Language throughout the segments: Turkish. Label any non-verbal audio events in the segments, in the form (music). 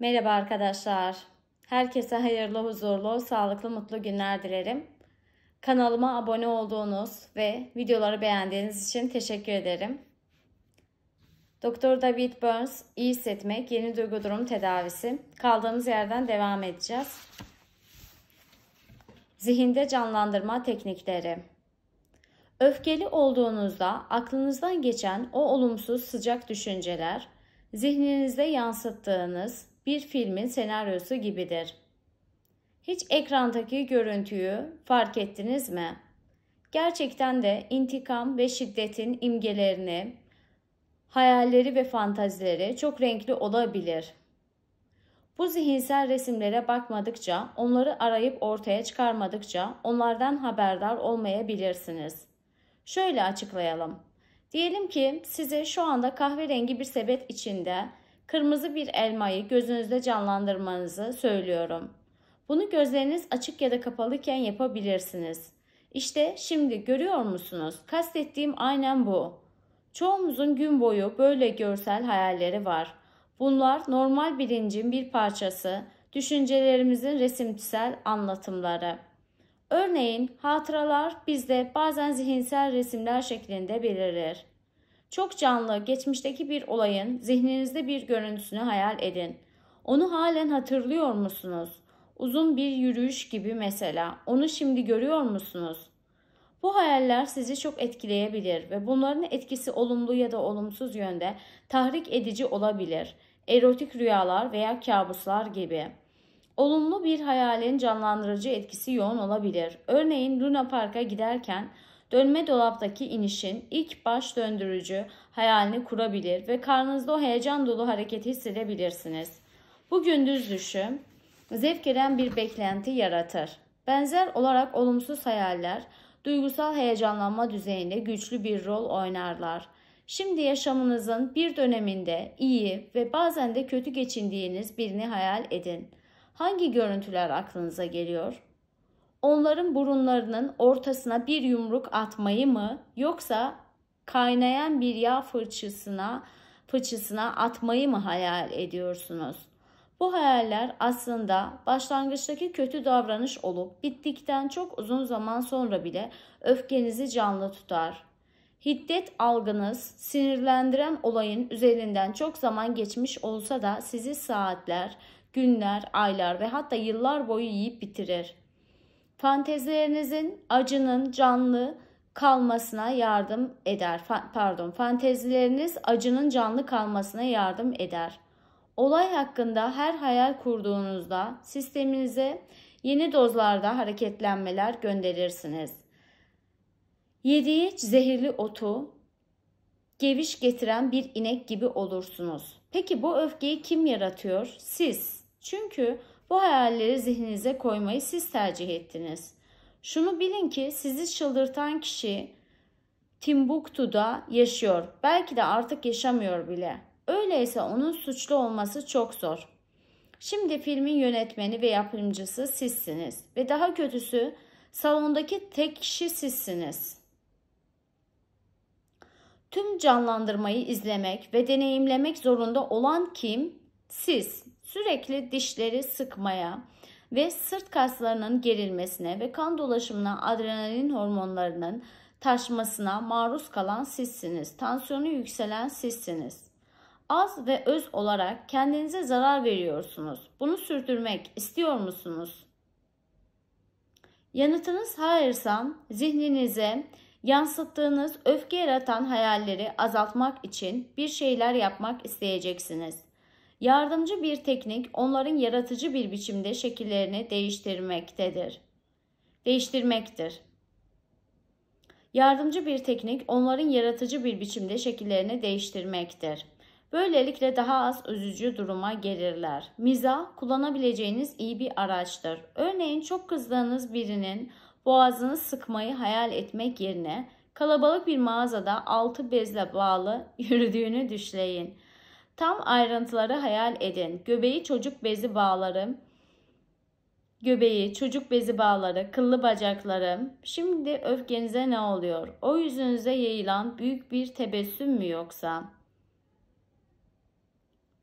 Merhaba arkadaşlar. Herkese hayırlı, huzurlu, sağlıklı, mutlu günler dilerim. Kanalıma abone olduğunuz ve videoları beğendiğiniz için teşekkür ederim. Doktor David Burns, iyi hissetmek, yeni duygu durum tedavisi. Kaldığımız yerden devam edeceğiz. Zihinde canlandırma teknikleri. Öfkeli olduğunuzda aklınızdan geçen o olumsuz sıcak düşünceler, zihninizde yansıttığınız bir filmin senaryosu gibidir. Hiç ekrandaki görüntüyü fark ettiniz mi? Gerçekten de intikam ve şiddetin imgelerini, hayalleri ve fantazileri çok renkli olabilir. Bu zihinsel resimlere bakmadıkça, onları arayıp ortaya çıkarmadıkça onlardan haberdar olmayabilirsiniz. Şöyle açıklayalım. Diyelim ki size şu anda kahverengi bir sepet içinde Kırmızı bir elmayı gözünüzde canlandırmanızı söylüyorum. Bunu gözleriniz açık ya da kapalıken yapabilirsiniz. İşte şimdi görüyor musunuz? Kastettiğim aynen bu. Çoğumuzun gün boyu böyle görsel hayalleri var. Bunlar normal bilincin bir parçası, düşüncelerimizin resimsel anlatımları. Örneğin hatıralar bizde bazen zihinsel resimler şeklinde belirir. Çok canlı geçmişteki bir olayın zihninizde bir görüntüsünü hayal edin. Onu halen hatırlıyor musunuz? Uzun bir yürüyüş gibi mesela. Onu şimdi görüyor musunuz? Bu hayaller sizi çok etkileyebilir ve bunların etkisi olumlu ya da olumsuz yönde tahrik edici olabilir. Erotik rüyalar veya kabuslar gibi. Olumlu bir hayalin canlandırıcı etkisi yoğun olabilir. Örneğin Luna Park'a giderken Dönme dolaptaki inişin ilk baş döndürücü hayalini kurabilir ve karnınızda o heyecan dolu hareketi hissedebilirsiniz. Bu gündüz düşü zevk eden bir beklenti yaratır. Benzer olarak olumsuz hayaller duygusal heyecanlanma düzeyinde güçlü bir rol oynarlar. Şimdi yaşamınızın bir döneminde iyi ve bazen de kötü geçindiğiniz birini hayal edin. Hangi görüntüler aklınıza geliyor? onların burunlarının ortasına bir yumruk atmayı mı yoksa kaynayan bir yağ fırçasına fırçasına atmayı mı hayal ediyorsunuz? Bu hayaller aslında başlangıçtaki kötü davranış olup bittikten çok uzun zaman sonra bile öfkenizi canlı tutar. Hiddet algınız sinirlendiren olayın üzerinden çok zaman geçmiş olsa da sizi saatler, günler, aylar ve hatta yıllar boyu yiyip bitirir. Fantezilerinizin acının canlı kalmasına yardım eder. Fa pardon, fantezileriniz acının canlı kalmasına yardım eder. Olay hakkında her hayal kurduğunuzda sisteminize yeni dozlarda hareketlenmeler gönderirsiniz. Yediği zehirli otu geviş getiren bir inek gibi olursunuz. Peki bu öfkeyi kim yaratıyor? Siz. Çünkü bu hayalleri zihninize koymayı siz tercih ettiniz. Şunu bilin ki sizi çıldırtan kişi Timbuktu'da yaşıyor. Belki de artık yaşamıyor bile. Öyleyse onun suçlu olması çok zor. Şimdi filmin yönetmeni ve yapımcısı sizsiniz ve daha kötüsü salondaki tek kişi sizsiniz. Tüm canlandırmayı izlemek ve deneyimlemek zorunda olan kim? Siz sürekli dişleri sıkmaya ve sırt kaslarının gerilmesine ve kan dolaşımına adrenalin hormonlarının taşmasına maruz kalan sizsiniz. Tansiyonu yükselen sizsiniz. Az ve öz olarak kendinize zarar veriyorsunuz. Bunu sürdürmek istiyor musunuz? Yanıtınız hayirsam zihninize yansıttığınız öfke yaratan hayalleri azaltmak için bir şeyler yapmak isteyeceksiniz. Yardımcı bir teknik onların yaratıcı bir biçimde şekillerini değiştirmektedir. Değiştirmektir. Yardımcı bir teknik onların yaratıcı bir biçimde şekillerini değiştirmektir. Böylelikle daha az üzücü duruma gelirler. Miza kullanabileceğiniz iyi bir araçtır. Örneğin çok kızdığınız birinin boğazını sıkmayı hayal etmek yerine kalabalık bir mağazada altı bezle bağlı (laughs) yürüdüğünü düşleyin. Tam ayrıntıları hayal edin. Göbeği çocuk bezi bağları, göbeği, çocuk bezi bağları, kıllı bacakları. Şimdi öfkenize ne oluyor? O yüzünüze yayılan büyük bir tebessüm mü yoksa?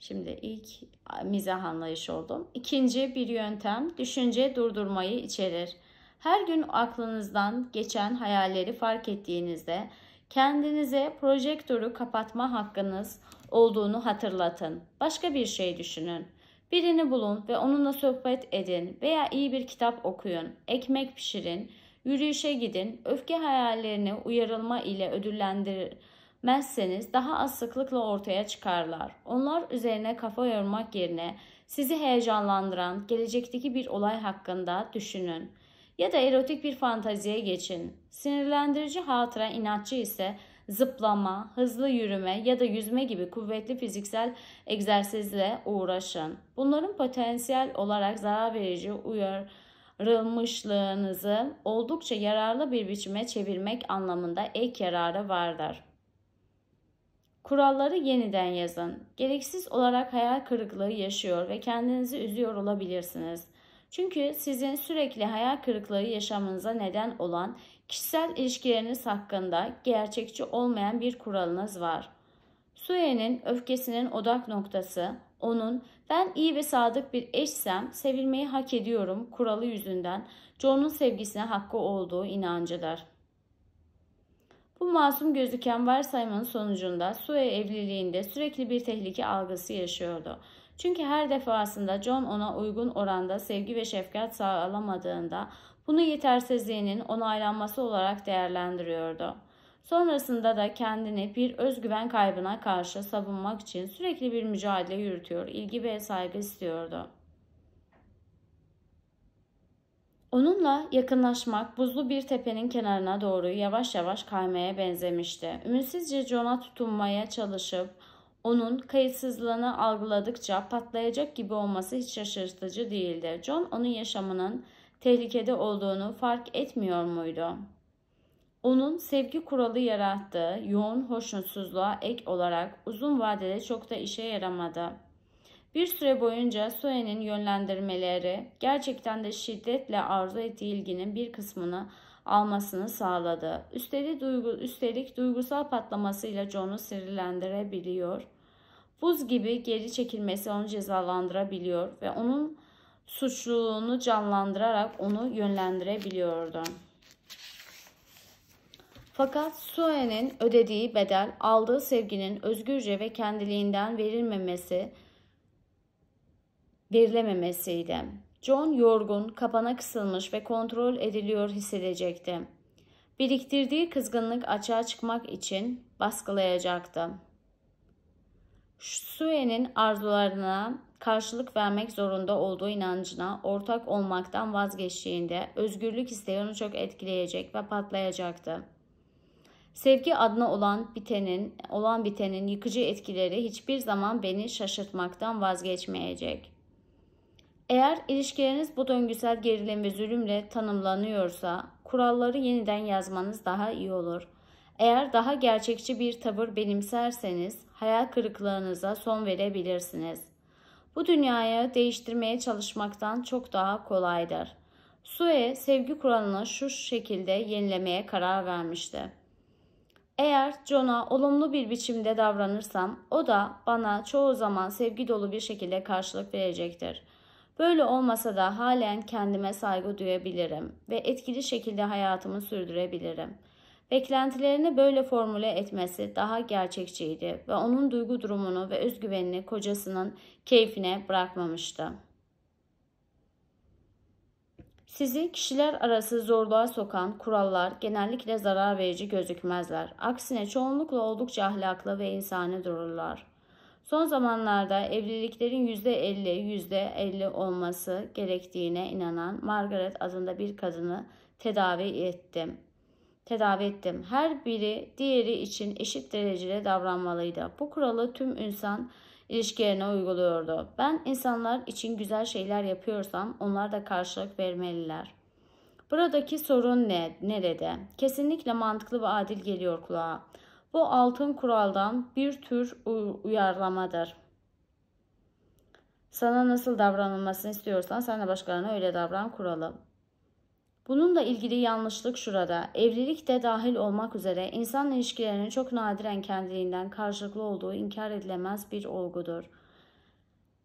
Şimdi ilk mizah anlayış oldum. İkinci bir yöntem düşünce durdurmayı içerir. Her gün aklınızdan geçen hayalleri fark ettiğinizde Kendinize projektörü kapatma hakkınız olduğunu hatırlatın. Başka bir şey düşünün. Birini bulun ve onunla sohbet edin veya iyi bir kitap okuyun, ekmek pişirin, yürüyüşe gidin, öfke hayallerini uyarılma ile ödüllendirmezseniz daha az sıklıkla ortaya çıkarlar. Onlar üzerine kafa yormak yerine sizi heyecanlandıran gelecekteki bir olay hakkında düşünün ya da erotik bir fantaziye geçin. Sinirlendirici hatıra inatçı ise zıplama, hızlı yürüme ya da yüzme gibi kuvvetli fiziksel egzersizle uğraşın. Bunların potansiyel olarak zarar verici uyarılmışlığınızı oldukça yararlı bir biçime çevirmek anlamında ek yararı vardır. Kuralları yeniden yazın. Gereksiz olarak hayal kırıklığı yaşıyor ve kendinizi üzüyor olabilirsiniz. Çünkü sizin sürekli hayal kırıklığı yaşamınıza neden olan kişisel ilişkileriniz hakkında gerçekçi olmayan bir kuralınız var. Suye'nin öfkesinin odak noktası onun ben iyi ve sadık bir eşsem sevilmeyi hak ediyorum kuralı yüzünden John'un sevgisine hakkı olduğu inancıdır. Bu masum gözüken varsayımın sonucunda Sue evliliğinde sürekli bir tehlike algısı yaşıyordu. Çünkü her defasında John ona uygun oranda sevgi ve şefkat sağlamadığında bunu yetersizliğinin onaylanması olarak değerlendiriyordu. Sonrasında da kendini bir özgüven kaybına karşı savunmak için sürekli bir mücadele yürütüyor, ilgi ve saygı istiyordu. Onunla yakınlaşmak buzlu bir tepenin kenarına doğru yavaş yavaş kaymaya benzemişti. Ümitsizce John'a tutunmaya çalışıp onun kayıtsızlığını algıladıkça patlayacak gibi olması hiç şaşırtıcı değildi. John onun yaşamının tehlikede olduğunu fark etmiyor muydu? Onun sevgi kuralı yarattığı yoğun hoşnutsuzluğa ek olarak uzun vadede çok da işe yaramadı. Bir süre boyunca Soye'nin yönlendirmeleri gerçekten de şiddetle arzu ettiği ilginin bir kısmını almasını sağladı. Üstelik, duygu, üstelik duygusal patlamasıyla John'u sinirlendirebiliyor buz gibi geri çekilmesi onu cezalandırabiliyor ve onun suçluluğunu canlandırarak onu yönlendirebiliyordu. Fakat Sue'nin ödediği bedel aldığı sevginin özgürce ve kendiliğinden verilmemesi verilememesiydi. John yorgun, kapana kısılmış ve kontrol ediliyor hissedecekti. Biriktirdiği kızgınlık açığa çıkmak için baskılayacaktı. Sue'nin arzularına karşılık vermek zorunda olduğu inancına ortak olmaktan vazgeçtiğinde özgürlük isteği onu çok etkileyecek ve patlayacaktı. Sevgi adına olan bitenin, olan bitenin yıkıcı etkileri hiçbir zaman beni şaşırtmaktan vazgeçmeyecek. Eğer ilişkileriniz bu döngüsel gerilim ve zulümle tanımlanıyorsa, kuralları yeniden yazmanız daha iyi olur.'' Eğer daha gerçekçi bir tavır benimserseniz hayal kırıklığınıza son verebilirsiniz. Bu dünyayı değiştirmeye çalışmaktan çok daha kolaydır. Sue sevgi kuralını şu şekilde yenilemeye karar vermişti. Eğer John'a olumlu bir biçimde davranırsam o da bana çoğu zaman sevgi dolu bir şekilde karşılık verecektir. Böyle olmasa da halen kendime saygı duyabilirim ve etkili şekilde hayatımı sürdürebilirim. Beklentilerini böyle formüle etmesi daha gerçekçiydi ve onun duygu durumunu ve özgüvenini kocasının keyfine bırakmamıştı. Sizi kişiler arası zorluğa sokan kurallar genellikle zarar verici gözükmezler. Aksine çoğunlukla oldukça ahlaklı ve insani dururlar. Son zamanlarda evliliklerin %50, %50 olması gerektiğine inanan Margaret adında bir kadını tedavi ettim tedavi ettim. Her biri diğeri için eşit derecede davranmalıydı. Bu kuralı tüm insan ilişkilerine uyguluyordu. Ben insanlar için güzel şeyler yapıyorsam onlar da karşılık vermeliler. Buradaki sorun ne? Nerede? Kesinlikle mantıklı ve adil geliyor kulağa. Bu altın kuraldan bir tür uyarlamadır. Sana nasıl davranılmasını istiyorsan sen de başkalarına öyle davran kuralı. Bununla ilgili yanlışlık şurada. Evlilik de dahil olmak üzere insan ilişkilerinin çok nadiren kendiliğinden karşılıklı olduğu inkar edilemez bir olgudur.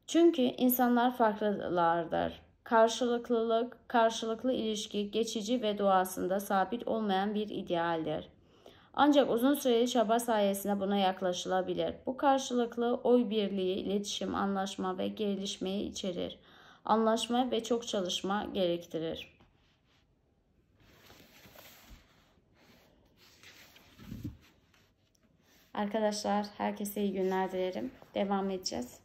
Çünkü insanlar farklılardır. Karşılıklılık, karşılıklı ilişki geçici ve doğasında sabit olmayan bir idealdir. Ancak uzun süreli çaba sayesinde buna yaklaşılabilir. Bu karşılıklı oy birliği, iletişim, anlaşma ve gelişmeyi içerir. Anlaşma ve çok çalışma gerektirir. Arkadaşlar herkese iyi günler dilerim. Devam edeceğiz.